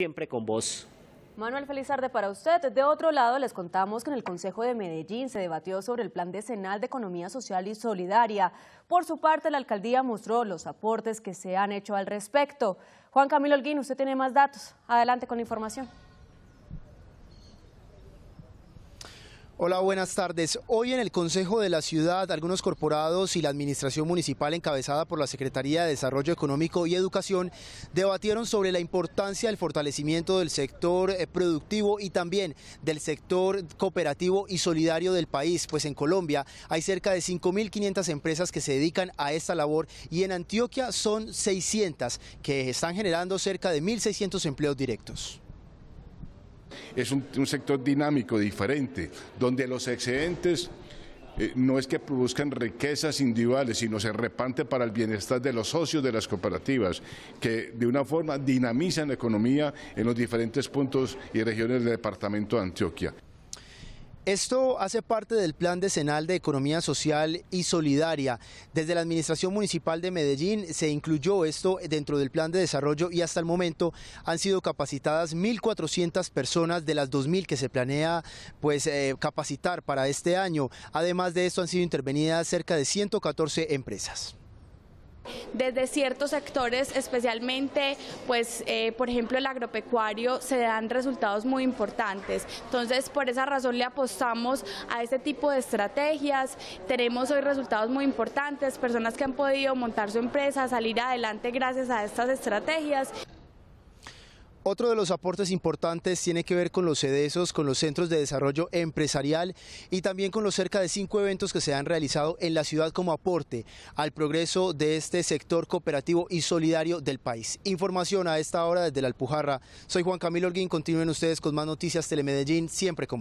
siempre con vos. Manuel, feliz para usted. De otro lado, les contamos que en el Consejo de Medellín se debatió sobre el Plan Decenal de Economía Social y Solidaria. Por su parte, la alcaldía mostró los aportes que se han hecho al respecto. Juan Camilo Holguín, usted tiene más datos. Adelante con la información. Hola, buenas tardes. Hoy en el Consejo de la Ciudad, algunos corporados y la Administración Municipal encabezada por la Secretaría de Desarrollo Económico y Educación debatieron sobre la importancia del fortalecimiento del sector eh, productivo y también del sector cooperativo y solidario del país, pues en Colombia hay cerca de 5.500 empresas que se dedican a esta labor y en Antioquia son 600 que están generando cerca de 1.600 empleos directos es un, sector dinámico, diferente, donde los excedentes eh, no es que produzcan riquezas individuales, sino se reparte para el bienestar de los socios de las cooperativas, que de una forma dinamizan la economía en los diferentes puntos y regiones del departamento de Antioquia. Esto hace parte del plan decenal de economía social y solidaria. Desde la Administración Municipal de Medellín se incluyó esto dentro del plan de desarrollo y hasta el momento han sido capacitadas 1.400 personas de las 2.000 que se planea pues, eh, capacitar para este año. Además de esto han sido intervenidas cerca de 114 empresas desde ciertos sectores, especialmente, pues, eh, por ejemplo, el agropecuario, se dan resultados muy importantes. Entonces, por esa razón le apostamos a este tipo de estrategias. Tenemos hoy resultados muy importantes, personas que han podido montar su empresa, salir adelante gracias a estas estrategias. Otro de los aportes importantes tiene que ver con los CEDESOS, con los Centros de Desarrollo Empresarial y también con los cerca de cinco eventos que se han realizado en la ciudad como aporte al progreso de este sector cooperativo y solidario del país. Información a esta hora desde La Alpujarra. Soy Juan Camilo Orguín, continúen ustedes con más noticias Telemedellín, siempre con